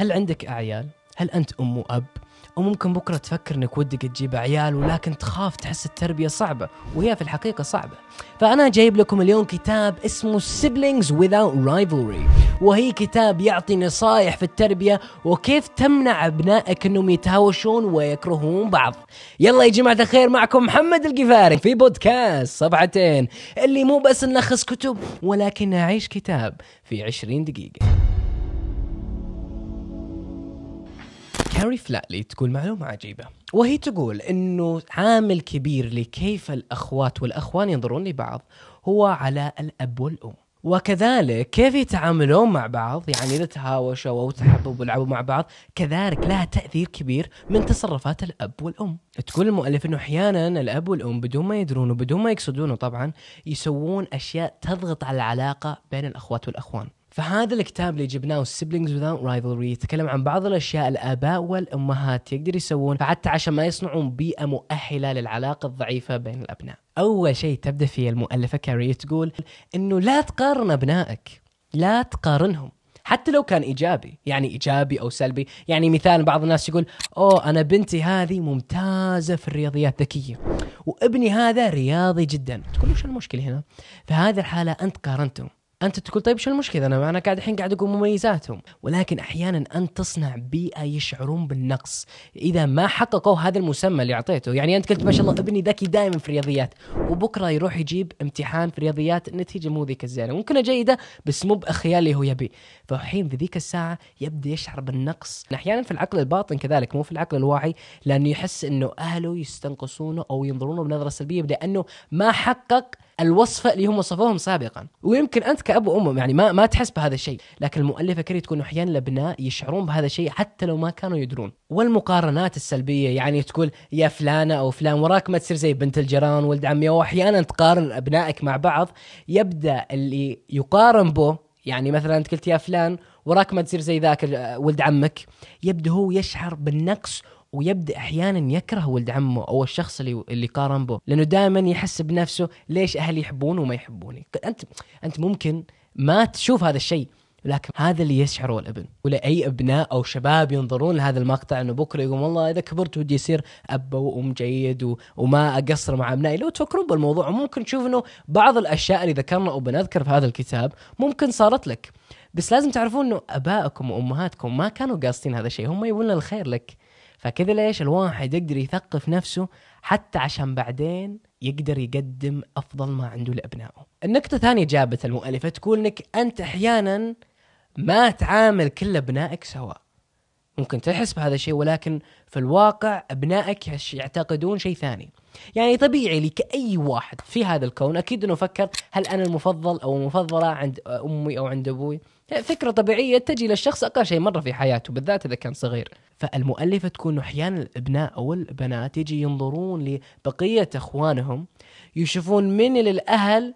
هل عندك أعيال؟ هل أنت أم وأب؟ أو ممكن بكرة تفكر أنك ودك تجيب عيال ولكن تخاف تحس التربية صعبة وهي في الحقيقة صعبة فأنا جايب لكم اليوم كتاب اسمه Siblings Without Rivalry وهي كتاب يعطي نصائح في التربية وكيف تمنع أبنائك أنهم يتهاوشون ويكرهون بعض يلا يا جماعة الخير معكم محمد القفاري في بودكاست صفحتين اللي مو بس نلخص كتب ولكن نعيش كتاب في 20 دقيقة كاري فلاتلي تقول معلومة عجيبة وهي تقول أنه عامل كبير لكيف الأخوات والأخوان ينظرون لبعض هو على الأب والأم وكذلك كيف يتعاملون مع بعض يعني اذا تهاوشوا او تحبوا ولعبوا مع بعض كذلك لها تاثير كبير من تصرفات الاب والام تقول المؤلف انه احيانا الاب والام بدون ما يدرون وبدون ما يقصدونه طبعا يسوون اشياء تضغط على العلاقه بين الاخوات والاخوان فهذا الكتاب اللي جبناه سيبلينجز Without رايفلري يتكلم عن بعض الأشياء الآباء والأمهات يقدر يسوون حتى عشان ما يصنعون بيئة مؤهلة للعلاقة الضعيفة بين الأبناء أول شيء تبدأ فيه المؤلفة كاري تقول أنه لا تقارن أبنائك لا تقارنهم حتى لو كان ايجابي يعني ايجابي او سلبي يعني مثال بعض الناس يقول اوه انا بنتي هذه ممتازه في الرياضيات ذكيه وابني هذا رياضي جدا تقول وش المشكله هنا في هذه الحاله انت قارنتهم انت تقول طيب شو المشكله انا انا قاعد الحين قاعد اقول مميزاتهم ولكن احيانا انت تصنع بيئه يشعرون بالنقص اذا ما حققوا هذا المسمى اللي اعطيته يعني انت قلت ما شاء الله ابني ذكي دائما في الرياضيات وبكره يروح يجيب امتحان في الرياضيات النتيجه مو ذيك الزينه ممكن جيده بس مو باخيال اللي هو يبي فالحين في ذيك الساعه يبدا يشعر بالنقص احيانا في العقل الباطن كذلك مو في العقل الواعي لانه يحس انه اهله يستنقصونه او ينظرونه بنظره سلبيه لانه ما حقق الوصفه اللي هم وصفوهم سابقا ويمكن انت كاب وام يعني ما ما تحس بهذا الشيء لكن المؤلفه كري تكون احيانا الابناء يشعرون بهذا الشيء حتى لو ما كانوا يدرون والمقارنات السلبيه يعني تقول يا فلانه او فلان وراك ما تصير زي بنت الجيران ولد عمي واحيانا تقارن ابنائك مع بعض يبدا اللي يقارن به يعني مثلا انت قلت يا فلان وراك ما تصير زي ذاك ولد عمك يبدا هو يشعر بالنقص ويبدا احيانا يكره ولد عمه او الشخص اللي اللي قارن به لانه دائما يحس بنفسه ليش اهلي يحبونه وما يحبوني انت انت ممكن ما تشوف هذا الشيء لكن هذا اللي يشعره الابن ولا اي ابناء او شباب ينظرون لهذا المقطع انه بكره يقول والله اذا كبرت ودي يصير اب وام جيد و... وما اقصر مع ابنائي لو تفكرون بالموضوع ممكن تشوف انه بعض الاشياء اللي ذكرنا او بنذكر في هذا الكتاب ممكن صارت لك بس لازم تعرفون انه ابائكم وامهاتكم ما كانوا قاصدين هذا الشيء هم يبون الخير لك فكذا ليش الواحد يقدر يثقف نفسه حتى عشان بعدين يقدر يقدم افضل ما عنده لابنائه. النقطه الثانيه جابت المؤلفه تقول انك انت احيانا ما تعامل كل ابنائك سواء. ممكن تحس بهذا الشيء ولكن في الواقع ابنائك يعتقدون شيء ثاني يعني طبيعي لكأي واحد في هذا الكون أكيد أنه فكر هل أنا المفضل أو المفضلة عند أمي أو عند أبوي فكرة طبيعية تجي للشخص أقل شيء مرة في حياته بالذات إذا كان صغير فالمؤلفة تكون أحيانا الأبناء أو البنات يجي ينظرون لبقية أخوانهم يشوفون من للأهل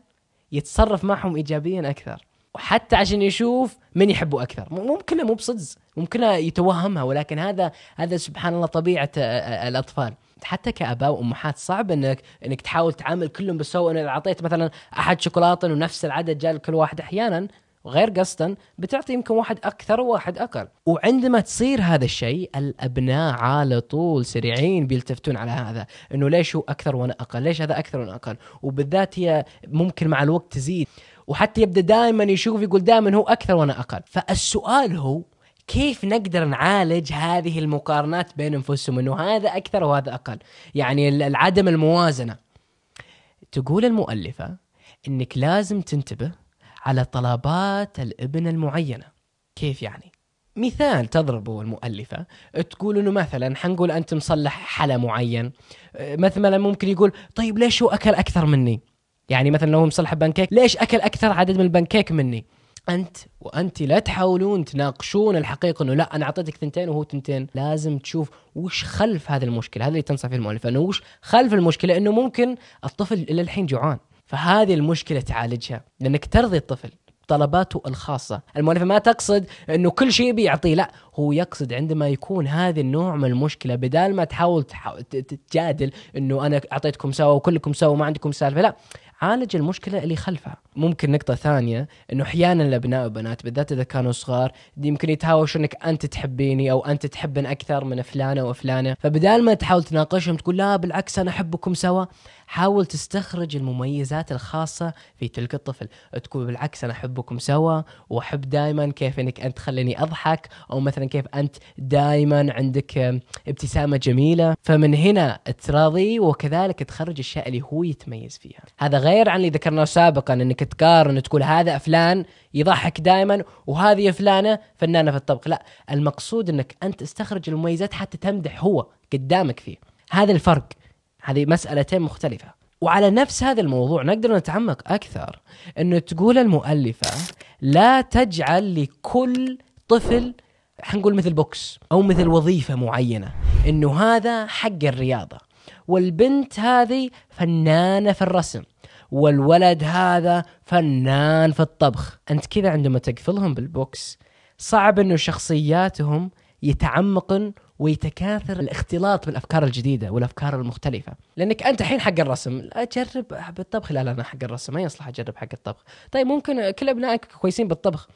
يتصرف معهم إيجابيا أكثر حتى عشان يشوف من يحبه اكثر ممكن مو بصدز ممكن يتوهمها ولكن هذا هذا سبحان الله طبيعه آه، آه، آه، الاطفال حتى كاباء وامهات صعب انك انك تحاول تعامل كلهم بالسوء انا اعطيت مثلا احد شوكولاته ونفس العدد جاء لكل واحد احيانا غير قصدا بتعطي يمكن واحد اكثر وواحد اقل وعندما تصير هذا الشيء الابناء على طول سريعين بيلتفتون على هذا انه ليش هو اكثر وانا اقل ليش هذا اكثر وانا اقل وبالذات هي ممكن مع الوقت تزيد وحتى يبدا دائما يشوف يقول دائما هو اكثر وانا اقل فالسؤال هو كيف نقدر نعالج هذه المقارنات بين انفسهم انه هذا اكثر وهذا اقل يعني عدم الموازنه تقول المؤلفه انك لازم تنتبه على طلبات الابن المعينه كيف يعني مثال تضربه المؤلفة تقول انه مثلا حنقول انت مصلح حلا معين مثلا ممكن يقول طيب ليش هو اكل اكثر مني يعني مثلا لو مصلحة بانكيك ليش أكل أكثر عدد من البانكيك مني انت وانت لا تحاولون تناقشون الحقيقه انه لا انا اعطيتك ثنتين وهو ثنتين لازم تشوف وش خلف هذه المشكله هذا اللي تنصح فيه المؤلف انه وش خلف المشكله انه ممكن الطفل الى الحين جوعان فهذه المشكله تعالجها لانك ترضي الطفل طلباته الخاصة المؤلفة ما تقصد أنه كل شيء بيعطيه لا هو يقصد عندما يكون هذا النوع من المشكلة بدال ما تحاول تجادل أنه أنا أعطيتكم سوا وكلكم سوا وما عندكم سالفة لا عالج المشكله اللي خلفها ممكن نقطة ثانية انه احيانا الابناء وبنات بالذات اذا كانوا صغار يمكن يتهاوشوا انك انت تحبيني او انت تحبن اكثر من فلانة وفلانة فبدال ما تحاول تناقشهم تقول لا بالعكس انا احبكم سوا حاول تستخرج المميزات الخاصة في تلك الطفل تقول بالعكس انا احبكم سوا واحب دائما كيف انك انت تخليني اضحك او مثلا كيف انت دائما عندك ابتسامة جميلة فمن هنا تراضيه وكذلك تخرج الاشياء اللي هو يتميز فيها هذا غير عن اللي ذكرناه سابقا انك تقارن تقول هذا فلان يضحك دائما وهذه فلانه فنانه في الطبخ لا المقصود انك انت تستخرج المميزات حتى تمدح هو قدامك فيه هذا الفرق هذه مسالتين مختلفه وعلى نفس هذا الموضوع نقدر نتعمق اكثر انه تقول المؤلفه لا تجعل لكل طفل حنقول مثل بوكس او مثل وظيفه معينه انه هذا حق الرياضه والبنت هذه فنانه في الرسم والولد هذا فنان في الطبخ انت كذا عندما تقفلهم بالبوكس صعب انه شخصياتهم يتعمقن ويتكاثر الاختلاط بالافكار الجديده والافكار المختلفه لانك انت الحين حق الرسم اجرب بالطبخ لا لا انا حق الرسم ما يصلح اجرب حق الطبخ طيب ممكن كل ابنائك كويسين بالطبخ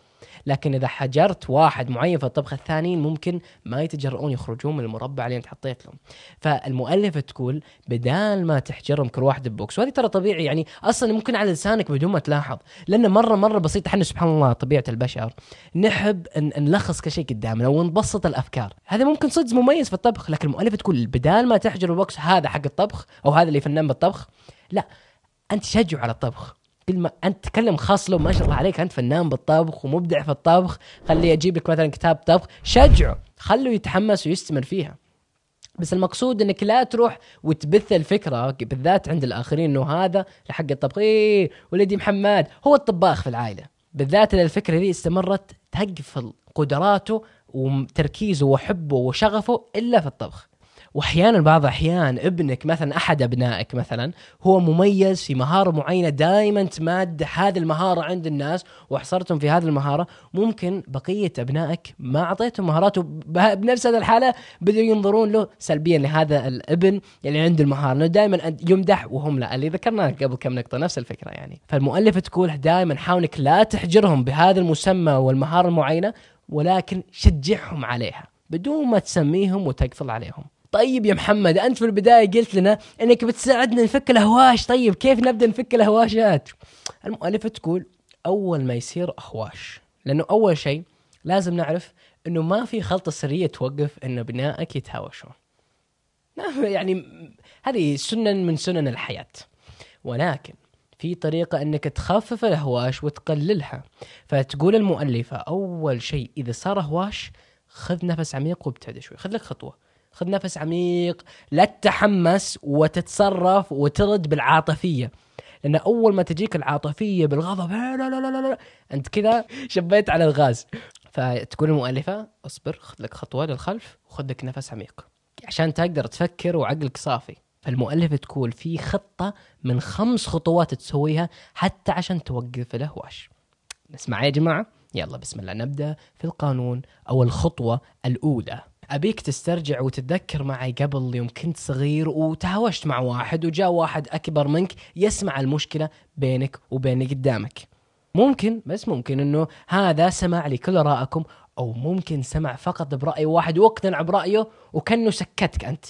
لكن اذا حجرت واحد معين في الطبخه الثانيين ممكن ما يتجرؤون يخرجون من المربع اللي انت حطيت لهم فالمؤلفه تقول بدال ما تحجرهم كل واحد ببوكس وهذه ترى طبيعي يعني اصلا ممكن على لسانك بدون ما تلاحظ لانه مره مره بسيطه احنا سبحان الله طبيعه البشر نحب نلخص كل شيء قدامنا ونبسط الافكار هذا ممكن صدق مميز في الطبخ لكن المؤلفه تقول بدال ما تحجر البوكس هذا حق الطبخ او هذا اللي فنان بالطبخ لا انت شجعه على الطبخ كلمه انت تتكلم خاص له ما شاء الله عليك انت فنان بالطبخ ومبدع في الطبخ خليه يجيب لك مثلا كتاب طبخ شجعه خله يتحمس ويستمر فيها بس المقصود انك لا تروح وتبث الفكره بالذات عند الاخرين انه هذا لحق الطبخ ايه ولدي محمد هو الطباخ في العائله بالذات اذا الفكره ذي استمرت تقفل قدراته وتركيزه وحبه وشغفه الا في الطبخ واحيانا بعض الاحيان ابنك مثلا احد ابنائك مثلا هو مميز في مهاره معينه دائما تماد هذه المهاره عند الناس وحصرتهم في هذه المهاره ممكن بقيه ابنائك ما اعطيتهم مهاراته بنفس هذه الحاله بدوا ينظرون له سلبيا لهذا الابن اللي عنده المهاره لانه دائما يمدح وهم لا اللي ذكرناه قبل كم نقطه نفس الفكره يعني فالمؤلفه تقول دائما حاولك لا تحجرهم بهذا المسمى والمهاره المعينه ولكن شجعهم عليها بدون ما تسميهم وتقفل عليهم طيب يا محمد انت في البدايه قلت لنا انك بتساعدنا نفك الهواش طيب كيف نبدا نفك الهواشات المؤلفه تقول اول ما يصير اهواش لانه اول شيء لازم نعرف انه ما في خلطه سريه توقف ان ابنائك يتهاوشون نعم، يعني هذه سنن من سنن الحياه ولكن في طريقة أنك تخفف الهواش وتقللها فتقول المؤلفة أول شيء إذا صار هواش خذ نفس عميق وابتعد شوي خذ لك خطوة خذ نفس عميق لا تتحمس وتتصرف وترد بالعاطفيه لان اول ما تجيك العاطفيه بالغضب لا لا لا لا, لا. انت كذا شبيت على الغاز فتقول المؤلفه اصبر خذ لك خطوه للخلف وخذ لك نفس عميق عشان تقدر تفكر وعقلك صافي فالمؤلفة تقول في خطة من خمس خطوات تسويها حتى عشان توقف الهواش نسمع يا جماعة يلا بسم الله نبدأ في القانون أو الخطوة الأولى ابيك تسترجع وتتذكر معي قبل يوم كنت صغير وتهاوشت مع واحد وجاء واحد اكبر منك يسمع المشكله بينك وبين اللي قدامك ممكن بس ممكن انه هذا سمع لكل رأيكم او ممكن سمع فقط براي واحد واقتنع برايه وكانه سكتك انت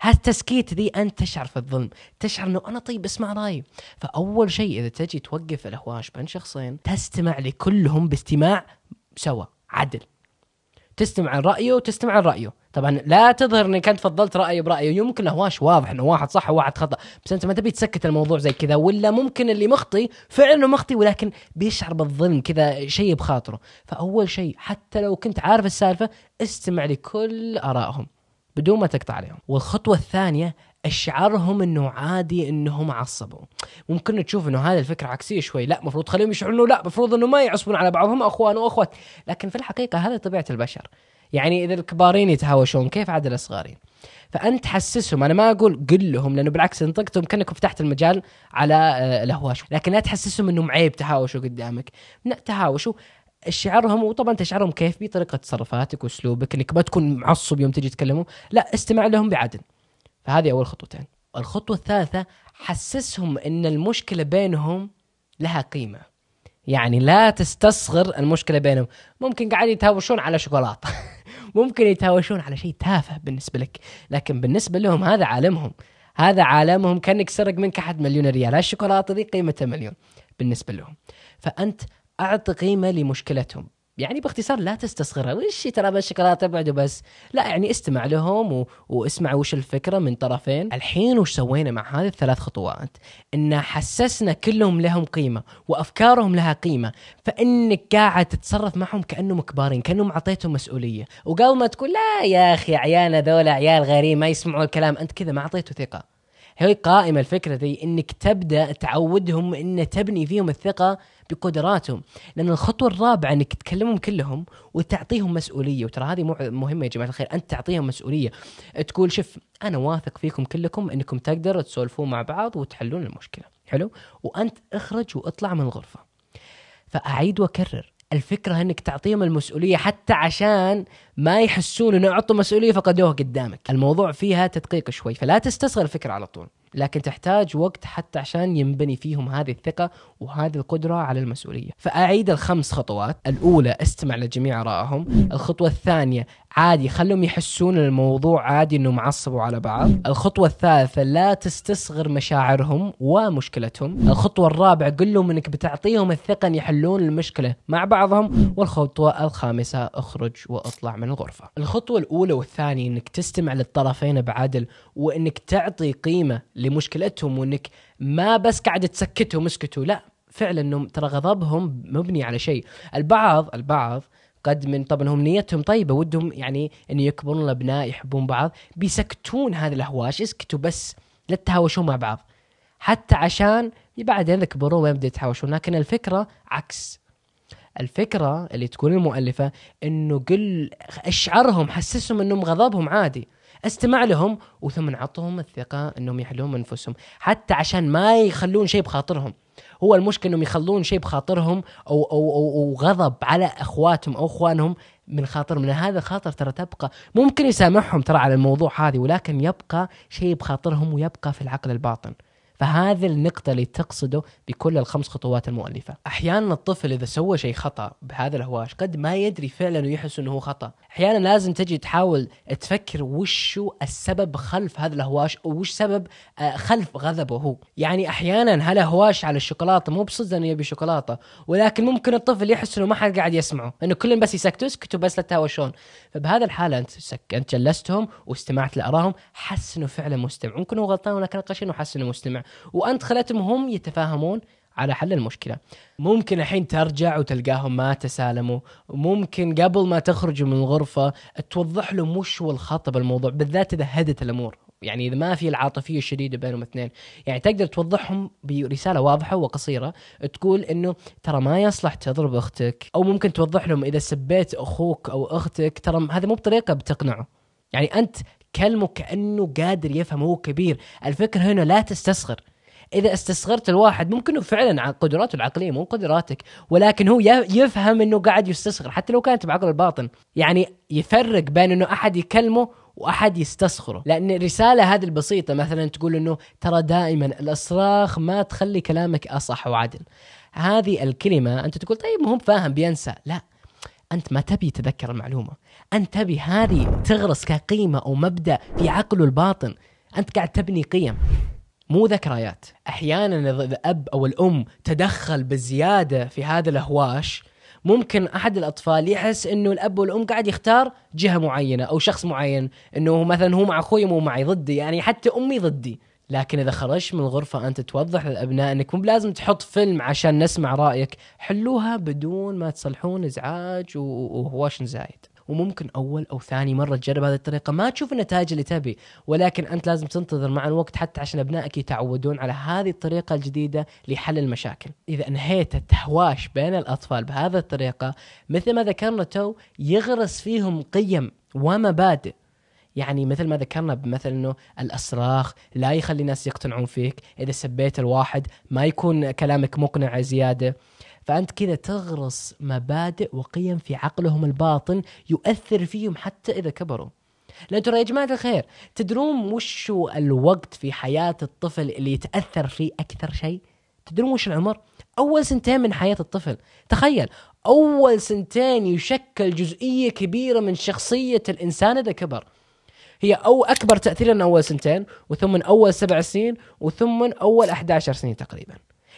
هالتسكيت ذي انت تشعر في الظلم تشعر انه انا طيب اسمع رايي فاول شيء اذا تجي توقف الهواش بين شخصين تستمع لكلهم باستماع سوا عدل تستمع لرايه وتستمع لرايه طبعا لا تظهر انك انت فضلت رايه برايه يمكن هواش واضح انه واحد صح وواحد خطا بس انت ما تبي تسكت الموضوع زي كذا ولا ممكن اللي مخطي فعلا انه مخطي ولكن بيشعر بالظلم كذا شيء بخاطره فاول شيء حتى لو كنت عارف السالفه استمع لكل ارائهم بدون ما تقطع عليهم والخطوه الثانيه اشعرهم انه عادي انهم عصبوا ممكن تشوف انه هذا الفكره عكسيه شوي لا المفروض خليهم يشعروا انه لا المفروض انه ما يعصبون على بعضهم اخوان واخوات لكن في الحقيقه هذا طبيعه البشر يعني اذا الكبارين يتهاوشون كيف عاد الصغارين فانت تحسسهم انا ما اقول قل لهم لانه بالعكس انطقتهم كانك فتحت المجال على آه، الهواش لكن لا تحسسهم انهم عيب تهاوشوا قدامك لا تهاوشوا شعرهم وطبعا تشعرهم كيف بطريقه تصرفاتك واسلوبك انك ما تكون معصب يوم تجي تكلمهم لا استمع لهم بعدل فهذه اول خطوتين الخطوه الثالثه حسسهم ان المشكله بينهم لها قيمه يعني لا تستصغر المشكله بينهم ممكن قاعد يتهاوشون على شوكولاته ممكن يتهاوشون على شيء تافه بالنسبه لك لكن بالنسبه لهم هذا عالمهم هذا عالمهم كانك سرق منك احد مليون ريال الشوكولاته ذي قيمتها مليون بالنسبه لهم فانت اعط قيمه لمشكلتهم يعني باختصار لا تستصغرها وش ترى بس شوكولاته ابعد وبس لا يعني استمع لهم و... واسمع وش الفكره من طرفين الحين وش سوينا مع هذه الثلاث خطوات ان حسسنا كلهم لهم قيمه وافكارهم لها قيمه فانك قاعد تتصرف معهم كانهم كبارين كانهم اعطيتهم مسؤوليه وقبل ما تقول لا يا اخي عيال هذول عيال غريب ما يسمعوا الكلام انت كذا ما اعطيته ثقه هي قائمة الفكرة ذي انك تبدا تعودهم ان تبني فيهم الثقة بقدراتهم، لان الخطوة الرابعة انك تكلمهم كلهم وتعطيهم مسؤولية، وترى هذه مهمة يا جماعة الخير، انت تعطيهم مسؤولية، تقول شوف انا واثق فيكم كلكم انكم تقدروا تسولفون مع بعض وتحلون المشكلة، حلو؟ وانت اخرج واطلع من الغرفة. فاعيد واكرر الفكره انك تعطيهم المسؤوليه حتى عشان ما يحسون انه اعطوا مسؤوليه فقدوها قدامك الموضوع فيها تدقيق شوي فلا تستصغر الفكره على طول لكن تحتاج وقت حتى عشان ينبني فيهم هذه الثقة وهذه القدرة على المسؤولية فأعيد الخمس خطوات الأولى استمع لجميع آرائهم الخطوة الثانية عادي خلهم يحسون الموضوع عادي انهم عصبوا على بعض الخطوه الثالثه لا تستصغر مشاعرهم ومشكلتهم الخطوه الرابعه قل لهم انك بتعطيهم الثقه ان يحلون المشكله مع بعضهم والخطوه الخامسه اخرج واطلع من الغرفه الخطوه الاولى والثانيه انك تستمع للطرفين بعدل وانك تعطي قيمه لمشكلتهم وانك ما بس قاعد تسكتهم اسكتوا لا فعلا انهم ترى غضبهم مبني على شيء البعض البعض قد من طبعا هم نيتهم طيبه ودهم يعني انه يكبرون الابناء يحبون بعض بيسكتون هذه الاهواش اسكتوا بس لا تتهاوشون مع بعض حتى عشان بعدين يكبرون ويبدا يتهاوشون لكن الفكره عكس الفكره اللي تقول المؤلفه انه قل اشعرهم حسسهم انهم غضبهم عادي استمع لهم وثم اعطهم الثقه انهم يحلون انفسهم حتى عشان ما يخلون شيء بخاطرهم هو المشكله انهم يخلون شيء بخاطرهم او او او, أو غضب على اخواتهم او اخوانهم من خاطرهم لان هذا الخاطر ترى تبقى ممكن يسامحهم ترى على الموضوع هذه ولكن يبقى شيء بخاطرهم ويبقى في العقل الباطن فهذه النقطة اللي تقصده بكل الخمس خطوات المؤلفة أحيانا الطفل إذا سوى شيء خطأ بهذا الهواش قد ما يدري فعلا ويحس أنه خطأ احيانا لازم تجي تحاول تفكر وش السبب خلف هذا الهواش وش سبب آه، خلف غضبه هو يعني احيانا هل هواش على الشوكولاته مو بصدق انه يبي شوكولاته ولكن ممكن الطفل يحس انه ما حد قاعد يسمعه انه كلهم بس يسكتوا اسكتوا بس لا تهاوشون فبهذا الحاله انت سك... انت جلستهم واستمعت لارائهم حس انه فعلا مستمع ممكن هو غلطان ولكن اقل شيء انه حس انه مستمع وانت خليتهم هم يتفاهمون على حل المشكله ممكن الحين ترجع وتلقاهم ما تسالموا ممكن قبل ما تخرجوا من الغرفه توضح لهم وش هو الخطا بالموضوع بالذات اذا هدت الامور يعني اذا ما في العاطفيه الشديده بينهم اثنين يعني تقدر توضحهم برساله واضحه وقصيره تقول انه ترى ما يصلح تضرب اختك او ممكن توضح لهم اذا سبيت اخوك او اختك ترى هذا مو بطريقه بتقنعه يعني انت كلمه كانه قادر يفهم هو كبير الفكره هنا لا تستصغر اذا استصغرت الواحد ممكن فعلا قدراته العقليه مو قدراتك ولكن هو يفهم انه قاعد يستصغر حتى لو كانت بعقل الباطن يعني يفرق بين انه احد يكلمه واحد يستصغره لان الرساله هذه البسيطه مثلا تقول انه ترى دائما الاصراخ ما تخلي كلامك اصح وعدل هذه الكلمه انت تقول طيب مهم فاهم بينسى لا انت ما تبي تذكر المعلومه انت تبي هذه تغرس كقيمه او مبدا في عقله الباطن انت قاعد تبني قيم مو ذكريات احيانا اذا الاب او الام تدخل بزياده في هذا الهواش ممكن احد الاطفال يحس انه الاب والام قاعد يختار جهه معينه او شخص معين انه مثلا هو مع اخوي مو معي ضدي يعني حتى امي ضدي لكن اذا خرجت من الغرفه انت توضح للابناء انك مو لازم تحط فيلم عشان نسمع رايك حلوها بدون ما تصلحون ازعاج وهواش زايد وممكن اول او ثاني مره تجرب هذه الطريقه ما تشوف النتائج اللي تبي ولكن انت لازم تنتظر مع الوقت حتى عشان ابنائك يتعودون على هذه الطريقه الجديده لحل المشاكل اذا انهيت التهواش بين الاطفال بهذه الطريقه مثل ما ذكرنا تو يغرس فيهم قيم ومبادئ يعني مثل ما ذكرنا بمثل انه الاصراخ لا يخلي الناس يقتنعون فيك، اذا سبيت الواحد ما يكون كلامك مقنع زياده، فأنت كذا تغرس مبادئ وقيم في عقلهم الباطن يؤثر فيهم حتى إذا كبروا لأن ترى يا جماعة الخير تدرون وش الوقت في حياة الطفل اللي يتأثر فيه أكثر شيء تدرون وش العمر أول سنتين من حياة الطفل تخيل أول سنتين يشكل جزئية كبيرة من شخصية الإنسان إذا كبر هي أو أكبر تأثيرا أول سنتين وثم أول سبع سنين وثم أول 11 سنين تقريباً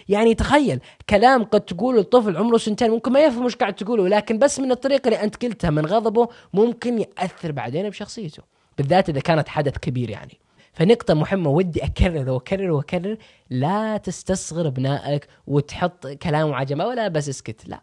يعني تخيل كلام قد تقوله لطفل عمره سنتين ممكن ما يفهم ايش قاعد تقوله لكن بس من الطريقه اللي انت قلتها من غضبه ممكن ياثر بعدين بشخصيته بالذات اذا كانت حدث كبير يعني فنقطة مهمة ودي أكرر وأكرر وأكرر لا تستصغر ابنائك وتحط كلامه عجمة ولا بس اسكت لا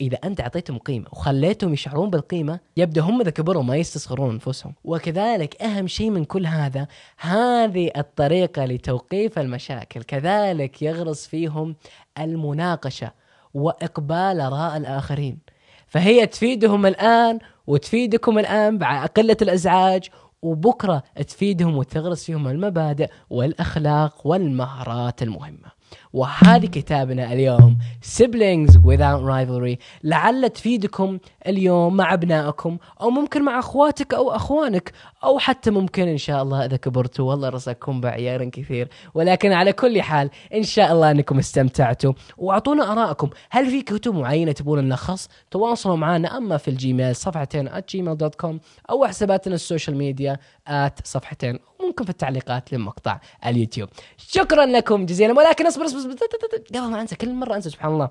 اذا انت اعطيتهم قيمه وخليتهم يشعرون بالقيمه يبدا هم اذا كبروا ما يستصغرون انفسهم وكذلك اهم شيء من كل هذا هذه الطريقه لتوقيف المشاكل كذلك يغرس فيهم المناقشه واقبال اراء الاخرين فهي تفيدهم الان وتفيدكم الان مع قله الازعاج وبكره تفيدهم وتغرس فيهم المبادئ والاخلاق والمهارات المهمه وهذه كتابنا اليوم siblings without rivalry لعل تفيدكم اليوم مع ابنائكم او ممكن مع اخواتك او اخوانك او حتى ممكن ان شاء الله اذا كبرتوا والله رزقكم بعيار كثير ولكن على كل حال ان شاء الله انكم استمتعتوا واعطونا ارائكم هل في كتب معينه تبون نلخص تواصلوا معنا اما في الجيميل صفحتين at gmail.com او حساباتنا السوشيال ميديا at صفحتين ممكن في التعليقات لمقطع اليوتيوب شكرا لكم جزيلا ولكن اصبر اصبر جابها انسى كل مره انسى سبحان الله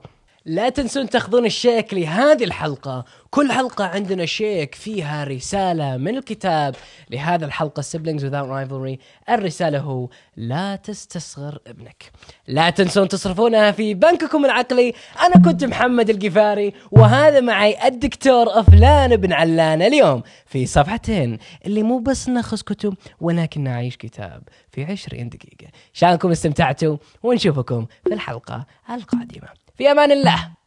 لا تنسون تاخذون الشيك لهذه الحلقة كل حلقة عندنا شيك فيها رسالة من الكتاب لهذا الحلقة Siblings Without Rivalry الرسالة هو لا تستصغر ابنك لا تنسون تصرفونها في بنككم العقلي أنا كنت محمد القفاري وهذا معي الدكتور أفلان بن علان اليوم في صفحتين اللي مو بس نخص كتب ولكن نعيش كتاب في 20 دقيقة شانكم استمتعتوا ونشوفكم في الحلقة القادمة في امان الله